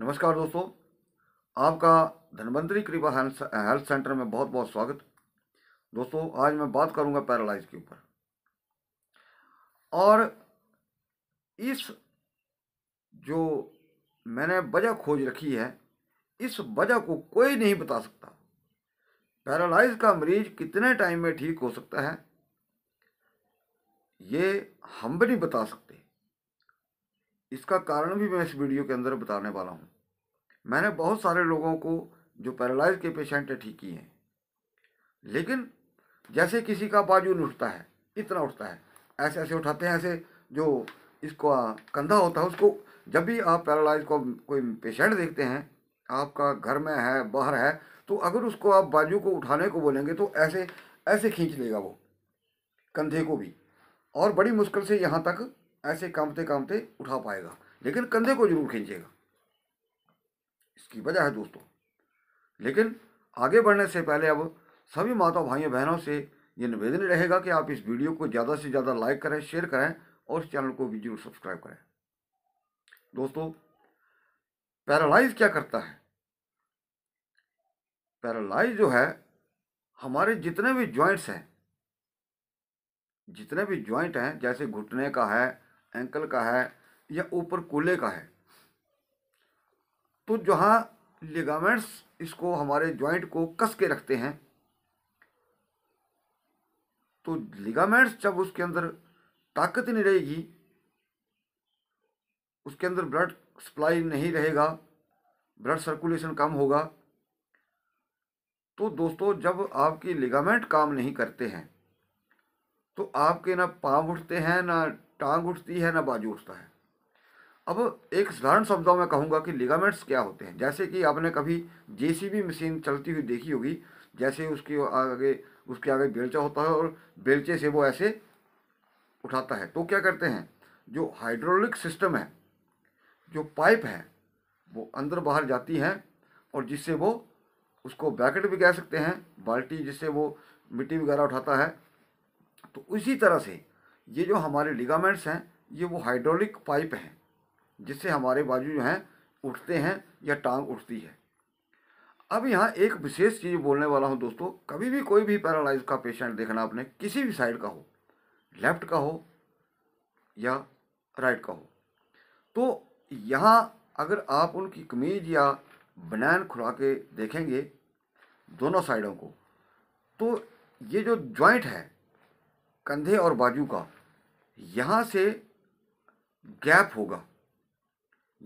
नमस्कार दोस्तों आपका धनवंतरी कृपा हेल्थ सेंटर में बहुत बहुत स्वागत दोस्तों आज मैं बात करूंगा पैरालाइज के ऊपर और इस जो मैंने वजह खोज रखी है इस वजह को कोई नहीं बता सकता पैरालाइज का मरीज कितने टाइम में ठीक हो सकता है ये हम भी नहीं बता सकते इसका कारण भी मैं इस वीडियो के अंदर बताने वाला हूँ मैंने बहुत सारे लोगों को जो पैरालाइज के पेशेंट हैं ठीक किए हैं लेकिन जैसे किसी का बाजू उठता है इतना उठता है ऐसे ऐसे उठाते हैं ऐसे जो इसको कंधा होता है उसको जब भी आप पैरालाइज को कोई पेशेंट देखते हैं आपका घर में है बाहर है तो अगर उसको आप बाजू को उठाने को बोलेंगे तो ऐसे ऐसे खींच लेगा वो कंधे को भी और बड़ी मुश्किल से यहाँ तक ऐसे कामते कामते उठा पाएगा लेकिन कंधे को जरूर खींचेगा इसकी वजह है दोस्तों लेकिन आगे बढ़ने से पहले अब सभी माता भाइयों बहनों से ये निवेदन रहेगा कि आप इस वीडियो को ज़्यादा से ज़्यादा लाइक करें शेयर करें और चैनल को भी जरूर सब्सक्राइब करें दोस्तों पैरालाइज क्या करता है पैरालाइज जो है हमारे जितने भी ज्वाइंट्स हैं जितने भी ज्वाइंट हैं जैसे घुटने का है एंकल का है या ऊपर कूल्हे का है तो जहाँ लिगामेंट्स इसको हमारे जॉइंट को कस के रखते हैं तो लिगामेंट्स जब उसके अंदर ताकत नहीं रहेगी उसके अंदर ब्लड सप्लाई नहीं रहेगा ब्लड सर्कुलेशन कम होगा तो दोस्तों जब आपकी लिगामेंट काम नहीं करते हैं तो आपके ना पाँव उठते हैं ना टांग उठती है ना बाजू उठता है अब एक साधारण शब्दों में कहूँगा कि लिगामेंट्स क्या होते हैं जैसे कि आपने कभी जेसीबी मशीन चलती हुई देखी होगी जैसे उसके आगे उसके आगे बेलचा होता है और बेलचे से वो ऐसे उठाता है तो क्या करते हैं जो हाइड्रोलिक सिस्टम है जो पाइप है वो अंदर बाहर जाती हैं और जिससे वो उसको बैकेट भी कह सकते हैं बाल्टी जिससे वो मिट्टी वगैरह उठाता है तो उसी तरह से ये जो हमारे लिगामेंट्स हैं ये वो हाइड्रोलिक पाइप हैं जिससे हमारे बाजू जो हैं उठते हैं या टांग उठती है अब यहाँ एक विशेष चीज़ बोलने वाला हूँ दोस्तों कभी भी कोई भी पैरालाइज का पेशेंट देखना आपने किसी भी साइड का हो लेफ्ट का हो या राइट का हो तो यहाँ अगर आप उनकी कमीज या बनैन खुला के देखेंगे दोनों साइडों को तो ये जो जॉइंट है कंधे और बाजू का यहाँ से गैप होगा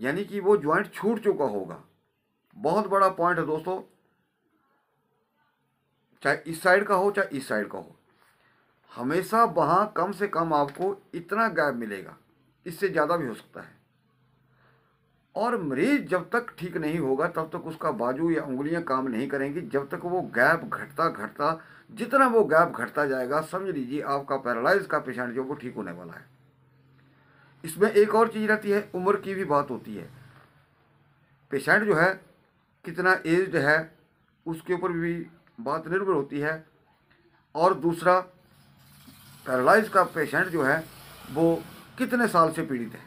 यानी कि वो ज्वाइंट छूट चुका होगा बहुत बड़ा पॉइंट है दोस्तों चाहे इस साइड का हो चाहे इस साइड का हो हमेशा वहाँ कम से कम आपको इतना गैप मिलेगा इससे ज़्यादा भी हो सकता है और मरीज जब तक ठीक नहीं होगा तब तक उसका बाजू या उंगलियां काम नहीं करेंगी जब तक वो गैप घटता घटता जितना वो गैप घटता जाएगा समझ लीजिए आपका पैरालाइज का पेशेंट जो वो ठीक होने वाला है इसमें एक और चीज़ रहती है उम्र की भी बात होती है पेशेंट जो है कितना एज्ड है उसके ऊपर भी बात निर्भर होती है और दूसरा पैरालाइज का पेशेंट जो है वो कितने साल से पीड़ित है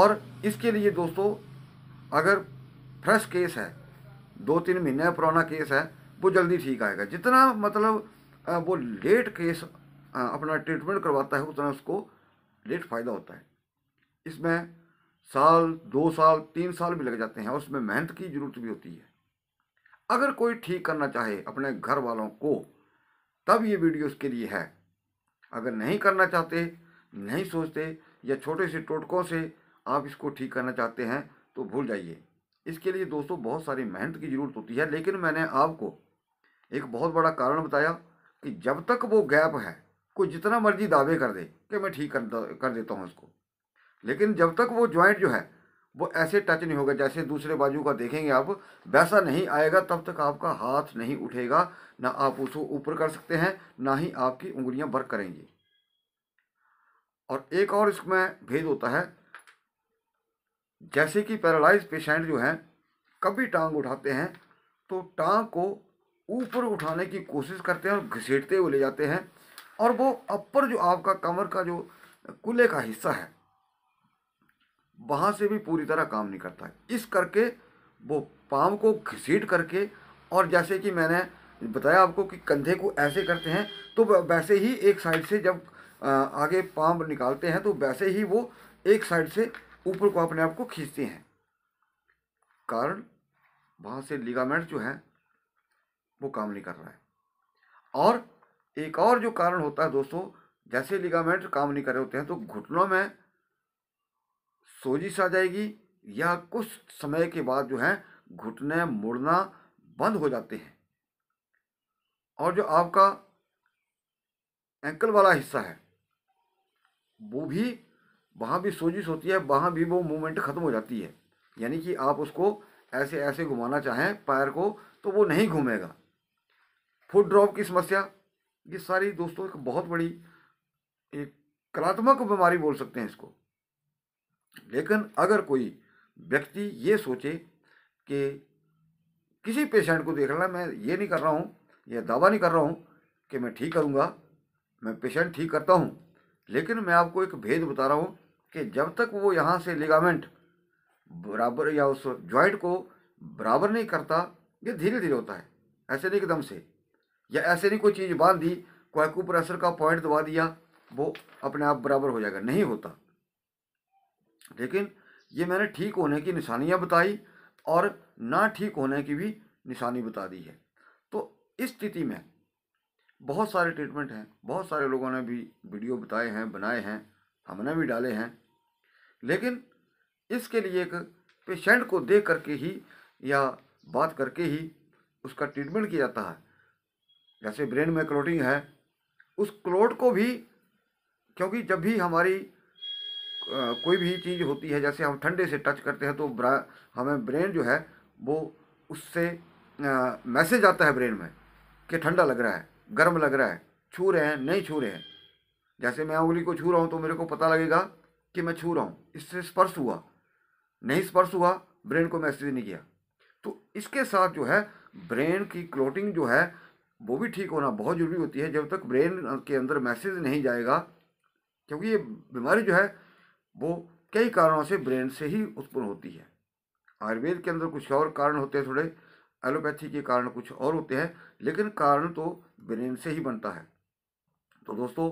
और इसके लिए दोस्तों अगर फ्रेश केस है दो तीन महीने पुराना केस है वो जल्दी ठीक आएगा जितना मतलब वो लेट केस अपना ट्रीटमेंट करवाता है उतना उसको लेट फायदा होता है इसमें साल दो साल तीन साल भी लग जाते हैं और उसमें मेहनत की ज़रूरत भी होती है अगर कोई ठीक करना चाहे अपने घर वालों को तब ये वीडियो उसके लिए है अगर नहीं करना चाहते नहीं सोचते या छोटे से टोटकों से आप इसको ठीक करना चाहते हैं तो भूल जाइए इसके लिए दोस्तों बहुत सारी मेहनत की ज़रूरत होती है लेकिन मैंने आपको एक बहुत बड़ा कारण बताया कि जब तक वो गैप है कोई जितना मर्जी दावे कर दे कि मैं ठीक कर कर देता हूँ उसको लेकिन जब तक वो ज्वाइंट जो है वो ऐसे टच नहीं होगा जैसे दूसरे बाजू का देखेंगे आप वैसा नहीं आएगा तब तक आपका हाथ नहीं उठेगा ना आप उसको ऊपर कर सकते हैं ना ही आपकी उंगलियां वर्क करेंगी और एक और इसमें भेद होता है जैसे कि पैरालाइज पेशेंट जो हैं कभी टांग उठाते हैं तो टांग को ऊपर उठाने की कोशिश करते हैं और घसीटते हुए ले जाते हैं और वो अपर जो आपका कमर का जो कुल्ले का हिस्सा है वहाँ से भी पूरी तरह काम नहीं करता इस करके वो पाम को घसीट करके और जैसे कि मैंने बताया आपको कि कंधे को ऐसे करते हैं तो वैसे ही एक साइड से जब आगे पाम निकालते हैं तो वैसे ही वो एक साइड से ऊपर को अपने आप को खींचते हैं कारण वहाँ से लिगामेंट जो है वो काम नहीं कर रहा है और एक और जो कारण होता है दोस्तों जैसे लिगामेंट काम नहीं कर रहे होते हैं तो घुटनों में सोजिश आ जाएगी या कुछ समय के बाद जो है घुटने मुड़ना बंद हो जाते हैं और जो आपका एंकल वाला हिस्सा है वो भी वहाँ भी सोजिश होती है वहाँ भी वो मूवमेंट ख़त्म हो जाती है यानी कि आप उसको ऐसे ऐसे घुमाना चाहें पैर को तो वो नहीं घूमेगा फूड ड्रॉप की समस्या ये सारी दोस्तों एक बहुत बड़ी एक कलात्मक बीमारी बोल सकते हैं इसको लेकिन अगर कोई व्यक्ति ये सोचे कि किसी पेशेंट को देख लेना मैं ये नहीं कर रहा हूँ यह दावा नहीं कर रहा हूँ कि मैं ठीक करूँगा मैं पेशेंट ठीक करता हूँ लेकिन मैं आपको एक भेद बता रहा हूँ कि जब तक वो यहाँ से लिगामेंट बराबर या उस जॉइंट को बराबर नहीं करता ये धीरे धीरे होता है ऐसे नहीं एकदम से या ऐसे नहीं कोई चीज़ बांध दी कोई प्रेशर का पॉइंट दबा दिया वो अपने आप बराबर हो जाएगा नहीं होता लेकिन ये मैंने ठीक होने की निशानियाँ बताई और ना ठीक होने की भी निशानी बता दी है तो इस स्थिति में बहुत सारे ट्रीटमेंट हैं बहुत सारे लोगों ने भी वीडियो बताए हैं बनाए हैं हमने भी डाले हैं लेकिन इसके लिए एक पेशेंट को देख करके ही या बात करके ही उसका ट्रीटमेंट किया जाता है जैसे ब्रेन में क्लोटिंग है उस क्लोट को भी क्योंकि जब भी हमारी कोई भी चीज़ होती है जैसे हम ठंडे से टच करते हैं तो ब्रा हमें ब्रेन जो है वो उससे मैसेज आता है ब्रेन में कि ठंडा लग रहा है गर्म लग रहा है छू रहे हैं नहीं छू रहे हैं जैसे मैं उंगली को छू रहा हूँ तो मेरे को पता लगेगा कि मैं छू रहा हूँ इससे स्पर्श हुआ नहीं स्पर्श हुआ ब्रेन को मैसेज नहीं किया तो इसके साथ जो है ब्रेन की क्लोटिंग जो है वो भी ठीक होना बहुत ज़रूरी होती है जब तक ब्रेन के अंदर मैसेज नहीं जाएगा क्योंकि ये बीमारी जो है वो कई कारणों से ब्रेन से ही उत्पन्न होती है आयुर्वेद के अंदर कुछ और कारण होते हैं थोड़े एलोपैथी के कारण कुछ और होते हैं लेकिन कारण तो ब्रेन से ही बनता है तो दोस्तों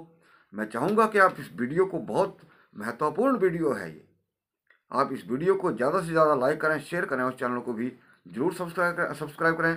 मैं चाहूँगा कि आप इस वीडियो को बहुत महत्वपूर्ण वीडियो है ये आप इस वीडियो को ज़्यादा से ज़्यादा लाइक करें शेयर करें और चैनल को भी ज़रूर सब्सक्राइब करें सब्सक्राइब करें